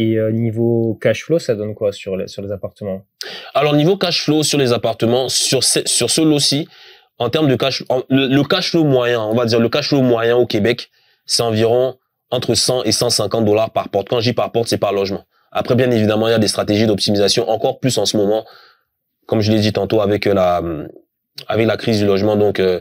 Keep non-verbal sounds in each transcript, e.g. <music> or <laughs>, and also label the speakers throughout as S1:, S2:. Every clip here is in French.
S1: Et euh, niveau cash flow, ça donne quoi sur, les, sur les appartements
S2: Alors niveau cash flow sur les appartements, sur ce, sur ce lot-ci, en termes de cash, le, cash flow moyen, on va dire le cash flow moyen au Québec, c'est environ entre 100 et 150 dollars par porte. Quand je dis par porte, c'est par logement. Après, bien évidemment, il y a des stratégies d'optimisation encore plus en ce moment, comme je l'ai dit tantôt avec euh, la avec la crise du logement. Donc euh,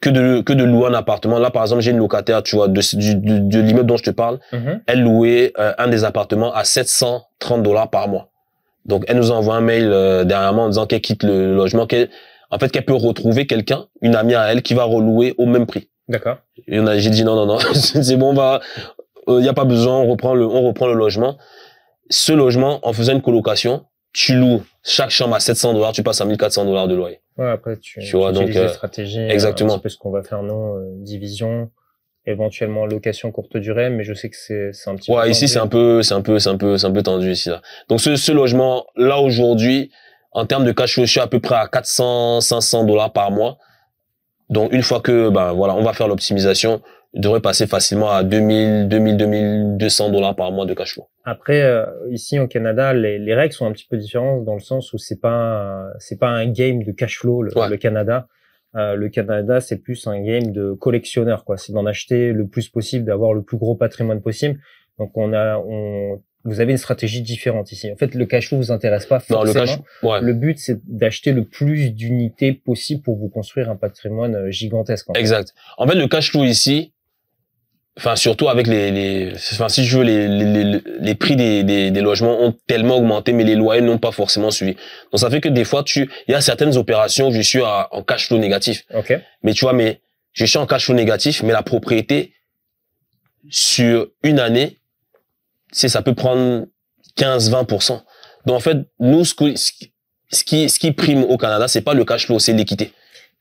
S2: que de que de louer un appartement. Là, par exemple, j'ai une locataire, tu vois, de, de, de l'immeuble dont je te parle, mhm. elle louait euh, un des appartements à 730 dollars par mois. Donc, elle nous envoie un mail euh, dernièrement en disant qu'elle quitte le logement, qu'elle en fait qu'elle peut retrouver quelqu'un, une amie à elle, qui va relouer au même prix. D'accord. Et on a, j'ai dit non, non, non, <laughs> c'est bon, on va, euh, il euh, y a pas besoin, on reprend le, on reprend le logement. Ce logement, en faisant une colocation, tu loues chaque chambre à 700 dollars, tu passes à 1400 dollars de loyer
S1: après, tu, tu vois, donc, les euh, stratégies, euh, exactement. un peu ce qu'on va faire, non, euh, division, éventuellement location courte durée, mais je sais que c'est, c'est un petit ouais, peu. ici, c'est un
S2: peu, c'est un peu, c'est un peu, c'est un peu tendu ici, Donc, ce, ce logement, là, aujourd'hui, en termes de cash flow, je suis à peu près à 400, 500 dollars par mois. Donc, une fois que, ben, voilà, on va faire l'optimisation, devrait passer facilement à 2000, 2000, 2200 dollars par mois de cash flow.
S1: Après, euh, ici au Canada, les, règles sont un petit peu différentes dans le sens où c'est pas c'est pas un game de cash flow le, Canada. Euh, le Canada, c'est plus un game de collectionneur quoi. C'est d'en acheter le plus possible, d'avoir le plus gros patrimoine possible. Donc on a on vous avez une stratégie différente ici. En fait, le cash flow vous intéresse pas forcément. le, cash, le but c'est d'acheter le plus d'unités possible pour vous construire un patrimoine euh, gigantesque. Exact.
S2: En fait, le cash flow ici, enfin surtout avec les, enfin si je veux les, prix des, logements ont tellement augmenté mais les loyers n'ont pas forcément suivi donc ça fait que des fois tu il y a certaines opérations où je suis en cash flow négatif ok mais tu vois mais je suis en cash flow négatif mais la propriété sur une année c'est ça peut prendre 15 20 donc en fait nous ce, ce qui ce qui prime au Canada c'est pas le cash flow c'est l'équité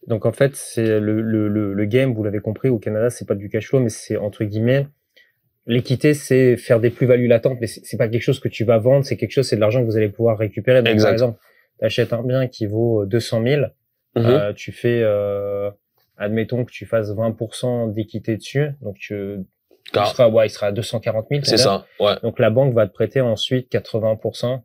S1: donc en fait, c'est le, le, le, game, vous l'avez compris, au Canada, c'est pas du cash flow, mais c'est entre guillemets l'équité, c'est faire des plus-values latentes, mais c'est pas quelque chose que tu vas vendre, c'est quelque chose, c'est de l'argent que vous allez pouvoir récupérer. Donc, par exemple, tu achètes un bien qui vaut 200 euh, 000, mm-hmm. euh, tu fais, euh, admettons que tu fasses 20% d'équité dessus, donc tu, il ah. sera, ouais, il sera à 240 000. C'est ça, Donc la banque va te prêter ensuite 80%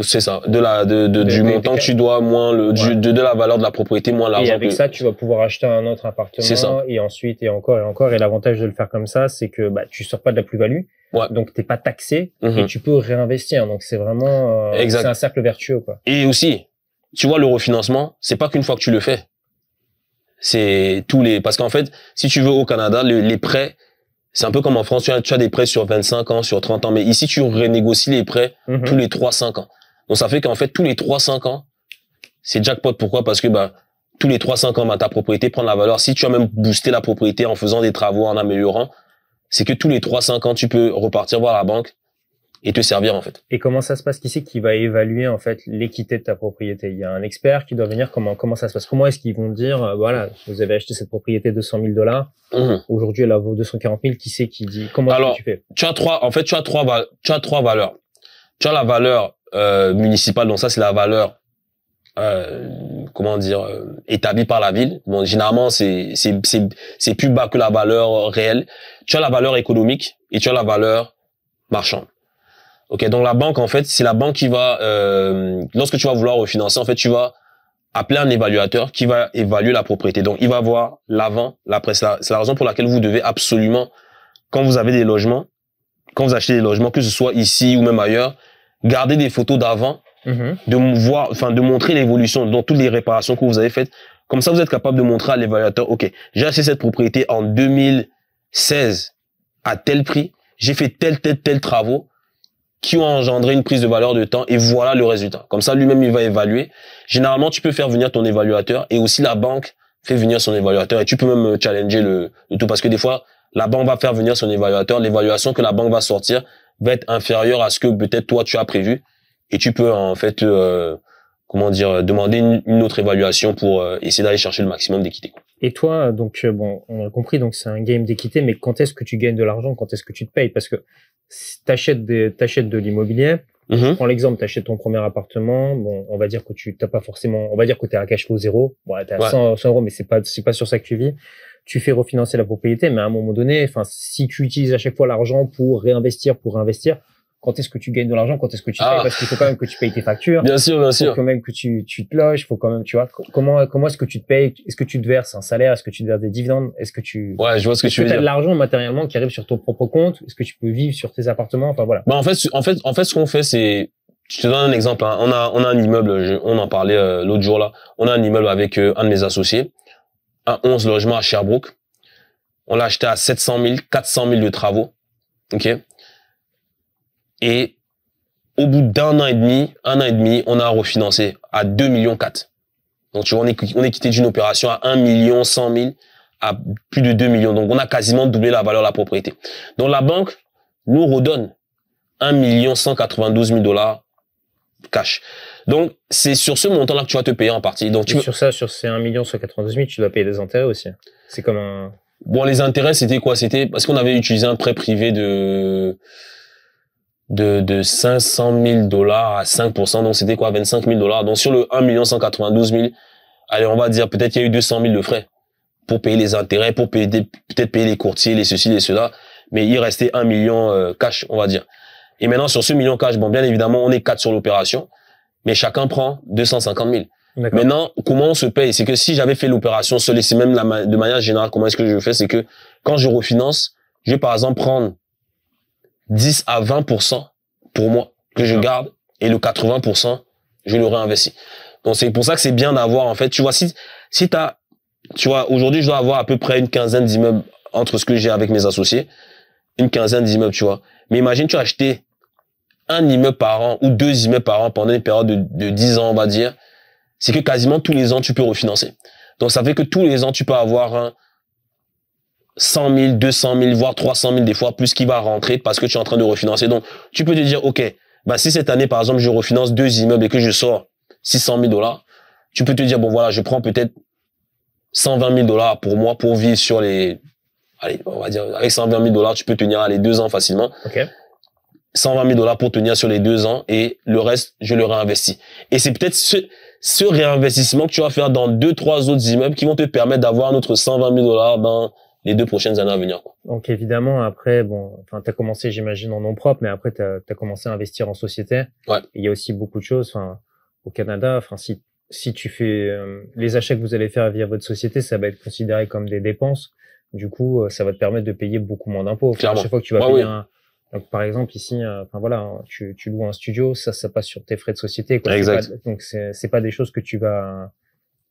S2: c'est ça, de la de, du montant que tu dois moins le de, la valeur de la propriété moins l'argent. Et avec ça,
S1: tu vas pouvoir acheter un autre appartement et ensuite et encore et encore et l'avantage de le faire comme ça, c'est que bah tu sors pas de la plus-value. Ouais. Donc t'es pas taxé et mhm. tu peux réinvestir. Donc c'est vraiment euh, c'est un cercle vertueux quoi.
S2: Et aussi, tu vois le refinancement, c'est pas qu'une fois que tu le fais. C'est tous les parce qu'en fait, si tu veux au Canada, les prêts c'est un peu comme en France, tu as, des prêts sur 25 ans, sur 30 ans, mais ici tu renégocies les prêts mhm. tous les 3-5 ans. Donc ça fait qu'en fait, tous les 3-5 ans, c'est jackpot. Pourquoi Parce que bah, tous les 3-5 ans, bah, ta propriété prend la valeur. Si tu as même boosté la propriété en faisant des travaux, en améliorant, c'est que tous les 3-5 ans, tu peux repartir voir la banque et te servir en fait.
S1: Et comment ça se passe Qui c'est qui va évaluer en fait l'équité de ta propriété Il y a un expert qui doit venir. Comment comment ça se passe Comment est-ce qu'ils vont dire euh, voilà vous avez acheté cette propriété 200 000 dollars mhm. aujourd'hui elle vaut 240 000 Qui c'est qui dit comment Alors, tu fais
S2: Tu as trois en fait tu as trois tu as trois valeurs. Tu as la valeur euh, municipale, donc ça c'est la valeur, euh, comment dire, euh, établie par la ville. Bon, généralement c'est c'est plus bas que la valeur réelle. Tu as la valeur économique et tu as la valeur marchande. Ok, donc la banque en fait, c'est la banque qui va, euh, lorsque tu vas vouloir refinancer, en fait tu vas appeler un évaluateur qui va évaluer la propriété. Donc il va voir l'avant, l'après. C'est la raison pour laquelle vous devez absolument, quand vous avez des logements, quand vous achetez des logements, que ce soit ici ou même ailleurs, garder des photos d'avant, mm-hmm. de voir, enfin de montrer l'évolution dans toutes les réparations que vous avez faites. Comme ça, vous êtes capable de montrer à l'évaluateur, ok, j'ai acheté cette propriété en 2016 à tel prix, j'ai fait tel, tel, tel travaux qui ont engendré une prise de valeur de temps et voilà le résultat. Comme ça, lui-même, il va évaluer. Généralement, tu peux faire venir ton évaluateur et aussi la banque fait venir son évaluateur et tu peux même euh, challenger le tout parce que des fois, la banque va faire venir son évaluateur, l'évaluation que la banque va sortir va être inférieur à ce que peut-être toi tu as prévu et tu peux en fait euh, comment dire demander une, autre évaluation pour euh, essayer d'aller chercher le maximum d'équité.
S1: Et toi donc euh, bon on a compris donc c'est un game d'équité mais quand est-ce que tu gagnes de l'argent quand est-ce que tu te payes parce que si t'achètes des t'achètes de l'immobilier mm-hmm. Prends l'exemple, t'achètes ton premier appartement. Bon, on va dire que tu t'as pas forcément, on va dire que t'es à cash flow zéro. Bon, t'es à 100, 100 euros, mais c'est pas c'est pas sur ça que tu vis tu fais refinancer la propriété, mais à un moment donné, enfin, si tu utilises à chaque fois l'argent pour réinvestir, pour réinvestir, quand est-ce que tu gagnes de l'argent, quand est-ce que tu payes, ah. parce qu'il faut quand même que tu payes tes factures. Bien sûr, bien sûr. Il Faut quand même que tu, tu te loges, faut quand même, tu vois, comment, comment est-ce que tu te payes, est-ce que tu te verses un salaire, est-ce que tu te verses des dividendes, est-ce que tu... Ouais, je vois ce que tu veux dire. de l'argent matériellement qui arrive sur ton propre compte, est-ce que tu peux vivre sur tes appartements, enfin voilà.
S2: Bah, en fait, en fait, en fait, ce qu'on fait, c'est, je te donne un exemple, hein. on a, on a un immeuble, on en parlait euh, l'autre jour là, on a un immeuble avec euh, un de mes associés, 11 logements à Sherbrooke. On l'a acheté à 700 000, 400 000 de travaux. OK? Et au bout d'un an et demi, un an et demi, on a refinancé à 2 millions 4. Donc, tu vois, on est, on est quitté d'une opération à 1 million à plus de 2 millions. Donc, on a quasiment doublé la valeur de la propriété. Donc, la banque nous redonne 1 million 192 000 dollars cash. Donc, c'est sur ce montant-là que tu vas te payer en partie. Donc, sur
S1: ça, sur ces 1 million, tu dois payer des intérêts aussi. C'est comme un... Bon,
S2: les intérêts, c'était quoi? C'était parce qu'on avait utilisé un prêt privé de, de, 500 000 dollars à 5%. Donc, c'était quoi? 25 000 dollars. Donc, sur le 1 192 000, allez, on va dire, peut-être qu'il y a eu 200 000 de frais pour payer les intérêts, pour payer peut-être payer les courtiers, les ceci, les cela. Mais il restait 1 million euh, cash, on va dire. Et maintenant, sur ce million cash, bon, bien évidemment, on est quatre sur l'opération, mais chacun prend 250 000. Maintenant, comment on se paye C'est que si j'avais fait l'opération seule, et c'est même de manière générale, comment est-ce que je fais C'est que quand je refinance, je vais par exemple prendre 10 à 20% pour moi que je garde et le 80%, je le réinvestis. Donc c'est pour ça que c'est bien d'avoir en fait, tu vois, si si as, tu vois, aujourd'hui je dois avoir à peu près une quinzaine d'immeubles entre ce que j'ai avec mes associés, une quinzaine d'immeubles, tu vois. Mais imagine tu as acheté un immeuble par an ou deux immeubles par an pendant une période de, 10 ans, on va dire, c'est que quasiment tous les ans, tu peux refinancer. Donc, ça fait que tous les ans, tu peux avoir 100 000, 200 000, voire 300 000 des fois, plus qui va rentrer parce que tu es en train de refinancer. Donc, tu peux te dire, OK, bah, si cette année, par exemple, je refinance deux immeubles et que je sors 600 000 dollars, tu peux te dire, bon, voilà, je prends peut-être 120 000 dollars pour moi pour vivre sur les, allez, on va dire, avec 120 000 dollars, tu peux tenir les deux ans facilement. ok 120 000 dollars pour tenir sur les deux ans et le reste, je le réinvestis. Et c'est peut-être ce, ce réinvestissement que tu vas faire dans deux, trois autres immeubles qui vont te permettre d'avoir notre 120 000 dollars dans les deux prochaines années à venir.
S1: Donc évidemment, après, bon, enfin, tu as commencé, j'imagine, en nom propre, mais après, tu as, commencé à investir en société. Ouais. Il y a aussi beaucoup de choses. Enfin, au Canada, enfin, si, si tu fais euh, les achats que vous allez faire via votre société, ça va être considéré comme des dépenses. Du coup, euh, ça va te permettre de payer beaucoup moins d'impôts. chaque fois que tu vas un, donc par exemple ici, euh, enfin voilà, tu, tu loues un studio, ça ça passe sur tes frais de société. Quoi. Exact. donc c'est pas des choses que tu vas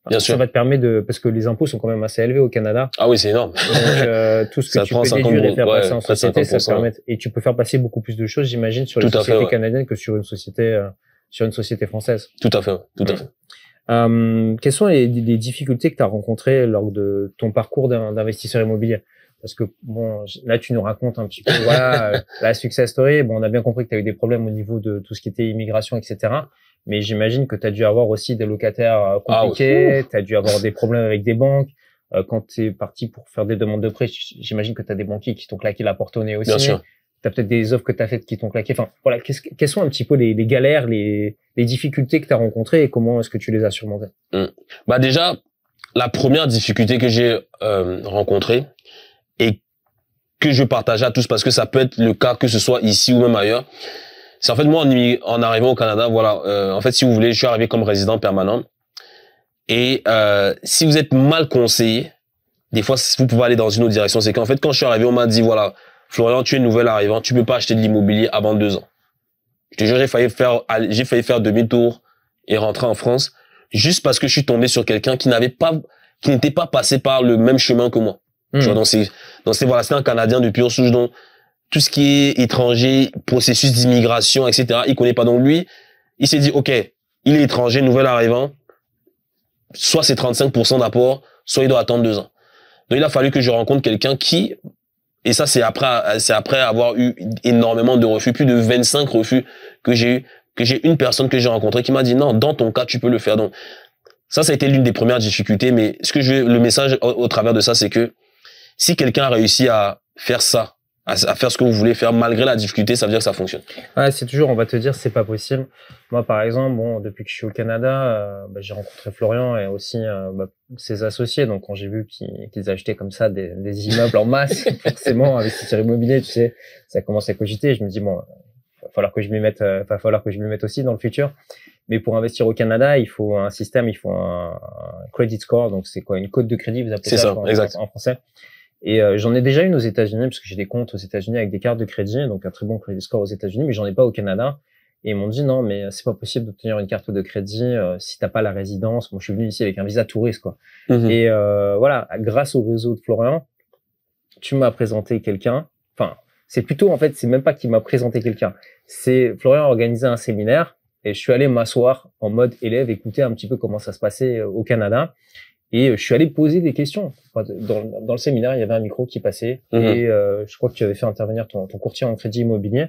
S1: Bien ça sûr. va te permettre de parce que les impôts sont quand même assez élevés au Canada. Ah oui, c'est énorme. Donc, euh, <laughs> tout ce que tu peux déduire et faire passer en société, ça te permet et tu peux faire passer beaucoup plus de choses, j'imagine, sur les sociétés canadiennes que sur une société euh, sur une société française.
S2: Tout à fait, tout à mm. fait.
S1: Euh, quelles sont les, les difficultés que tu as rencontrées lors de ton parcours d'investisseur immobilier parce que bon, là tu nous racontes un petit peu voilà <laughs> la success story. Bon, on a bien compris que tu as eu des problèmes au niveau de tout ce qui était immigration, etc. Mais j'imagine que tu as dû avoir aussi des locataires euh, ah, compliqués, tu as dû avoir des problèmes avec des banques. Euh, quand tu es parti pour faire des demandes de prêt, j'imagine que tu as des banquiers qui t'ont claqué la porte au nez aussi. Tu as peut-être des offres que tu as faites qui t'ont claqué. Enfin, voilà, qu quelles sont un petit peu les, galères, les, les, difficultés que tu as rencontrées et comment est-ce que tu les as surmontées
S2: mmh. Bah déjà, la première difficulté que j'ai euh, rencontrée, que je partage à tous parce que ça peut être le cas que ce soit ici ou même ailleurs. C'est en fait moi en, arrivant au Canada, voilà, euh, en fait si vous voulez, je suis arrivé comme résident permanent. Et euh, si vous êtes mal conseillé, des fois vous pouvez aller dans une autre direction. C'est qu'en fait quand je suis arrivé, on m'a dit voilà, Florian, tu es nouvel arrivant, tu peux pas acheter de l'immobilier avant deux ans. Je te jure, j'ai failli faire, j'ai failli faire demi-tour et rentrer en France juste parce que je suis tombé sur quelqu'un qui n'avait pas, qui n'était pas passé par le même chemin que moi. Hmm. donc c'est, voilà, c'est un Canadien de pure souche, donc tout ce qui est étranger, processus d'immigration, etc., il connaît pas. Donc lui, il s'est dit, OK, il est étranger, nouvel arrivant, soit c'est 35% d'apport, soit il doit attendre deux ans. Donc il a fallu que je rencontre quelqu'un qui, et ça c'est après, c'est après avoir eu énormément de refus, plus de 25 refus que j'ai eu, que j'ai une personne que j'ai rencontrée qui m'a dit non, dans ton cas tu peux le faire. Donc ça, ça a été l'une des premières difficultés, mais ce que je, le message au travers de ça, c'est que si quelqu'un réussit à faire ça, à, faire ce que vous voulez faire malgré la difficulté, ça veut dire que ça fonctionne.
S1: c'est toujours, on va te dire, c'est pas possible. Moi, par exemple, bon, depuis que je suis au Canada, euh, bah, j'ai rencontré Florian et aussi euh, bah, ses associés. Donc, quand j'ai vu qu'ils achetaient comme ça des, immeubles en masse, <laughs> forcément, investisseurs immobilier, tu sais, ça commence à cogiter. Je me dis, bon, va falloir que je m'y mette, il euh, va falloir que je m'y mette aussi dans le futur. Mais pour investir au Canada, il faut un système, il faut un, credit score. Donc, c'est quoi une cote de crédit, vous appelez ça, en, exact. en français. Et euh, j'en ai déjà une aux États-Unis parce que j'ai des comptes aux États-Unis avec des cartes de crédit, donc un très bon score aux États-Unis, mais j'en ai pas au Canada. Et ils m'ont dit non, mais c'est pas possible d'obtenir une carte de crédit si euh, si t'as pas la résidence. Moi, bon, je suis venu ici avec un visa touriste, quoi. Mhm. Et euh, voilà, grâce au réseau de Florian, tu m'as présenté quelqu'un. Enfin, c'est plutôt en fait, c'est même pas qu'il m'a présenté quelqu'un. C'est Florian a organisé un séminaire et je suis allé m'asseoir en mode élève, écouter un petit peu comment ça se passait au Canada. Et euh, je suis allé poser des questions. Dans, dans le séminaire, il y avait un micro qui passait mhm. et euh, je crois que tu avais fait intervenir ton, courtier en crédit immobilier.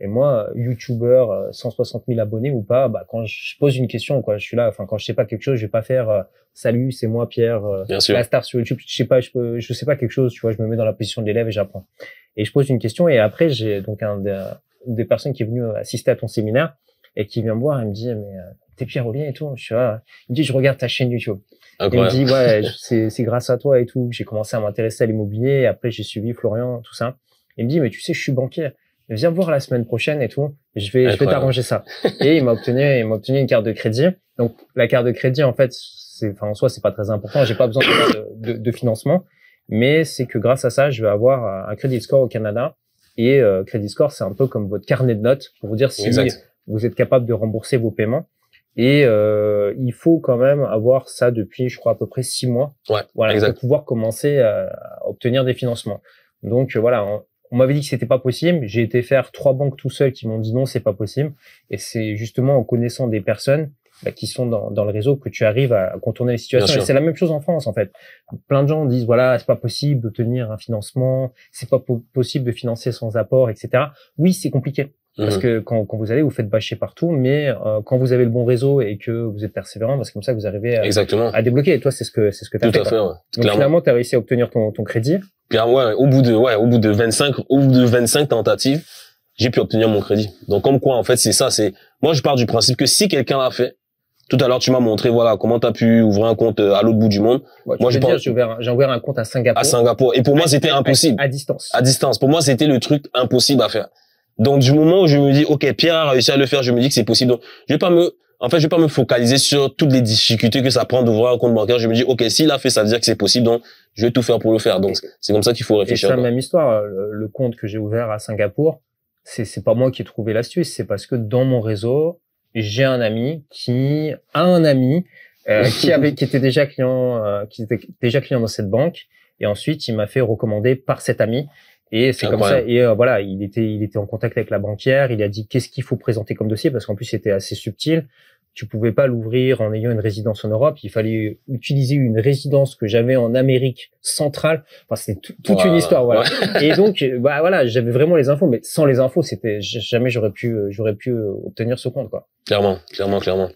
S1: Et moi, YouTuber, 160 000 abonnés ou pas, bah, quand je pose une question, quoi, je suis là. Enfin, quand je sais pas quelque chose, je vais pas faire euh, salut, c'est moi Pierre, la star sur YouTube. Je sais pas, je, je sais pas quelque chose. Tu vois, je me mets dans la position de l'élève et j'apprends. Et je pose une question et après, j'ai donc un, une des personnes qui est venue assister à ton séminaire et qui vient me voir, et me dit mais t'es Pierre Olien et tout. Je suis Il me dit, je regarde ta chaîne YouTube. Il me dit, ouais, c'est grâce à toi et tout. J'ai commencé à m'intéresser à l'immobilier. Après, j'ai suivi Florian, tout ça. Il me dit, mais tu sais, je suis banquier. Viens voir la semaine prochaine et tout. Je vais, je vais t'arranger ça. et il m'a obtenu, il m'a obtenu une carte de crédit. Donc, la carte de crédit, en fait, c'est, enfin, en soi, c'est pas très important. J'ai pas besoin de, de, de financement. Mais c'est que grâce à ça, je vais avoir un crédit score au Canada. Et euh, Credit Score, c'est un peu comme votre carnet de notes pour vous dire si vous êtes capable de rembourser vos paiements. Et euh, il faut quand même avoir ça depuis, je crois, à peu près six mois. voilà, pour pouvoir commencer euh, à, obtenir des financements. Donc euh, voilà, on, m'avait dit que c'était pas possible. J'ai été faire trois banques tout seul qui m'ont dit non, c'est pas possible. Et c'est justement en connaissant des personnes bah, qui sont dans, dans, le réseau que tu arrives à contourner les situations. Et c'est la même chose en France en fait. Plein de gens disent voilà, c'est pas possible d'obtenir un financement, c'est pas possible de financer sans apport, etc. Oui, c'est compliqué. Parce mhm. que quand, quand, vous allez, vous faites bâcher partout, mais euh, quand vous avez le bon réseau et que vous êtes persévérant, parce que comme ça, que vous arrivez à, Exactement. à débloquer. Et toi, c'est ce que c'est ce que t'as fait. Tout à fait. Donc Clairement. t'as réussi à obtenir ton, ton crédit.
S2: Bien, ouais, au bout de ouais, au bout de 25, au de 25 tentatives, j'ai pu obtenir mon crédit. Donc comme quoi, en fait, c'est ça. C'est moi, je pars du principe que si quelqu'un l'a fait, tout à l'heure, tu m'as montré voilà comment tu as pu ouvrir un compte euh, à l'autre bout du monde. moi, j'ai ouvert,
S1: ouvert un compte à Singapour. À Singapour. Et pour moi, c'était impossible. à, distance. À distance.
S2: Pour moi, c'était le truc impossible à faire. Donc, du moment où je me dis, OK, Pierre a réussi à le faire, je me dis que c'est possible. Donc, je vais pas me, en fait, je vais pas me focaliser sur toutes les difficultés que ça prend d'ouvrir un compte bancaire. Je me dis, OK, s'il a fait, ça veut dire que c'est possible. Donc, je vais tout faire pour le faire. Donc, c'est comme ça qu'il faut réfléchir. C'est la même
S1: histoire. Euh, le compte que j'ai ouvert à Singapour, c'est, c'est pas moi qui ai trouvé l'astuce. C'est parce que dans mon réseau, j'ai un ami qui a un ami euh, <laughs> qui avait, qui était déjà client, euh, qui était déjà client dans cette banque. Et ensuite, il m'a fait recommander par cet ami. Et c'est comme ça. Et euh, voilà, il était, il était en contact avec la banquière. Il a dit qu'est-ce qu'il faut présenter comme dossier parce qu'en plus c'était assez subtil. Tu pouvais pas l'ouvrir en ayant une résidence en Europe. Il fallait utiliser une résidence que j'avais en Amérique centrale. Enfin, c'était toute une histoire, voilà. Et <laughs> donc, bah voilà, j'avais vraiment les infos, mais sans les infos, c'était jamais j'aurais pu, j'aurais pu euh, obtenir ce compte, quoi.
S2: Clairement, clairement, clairement.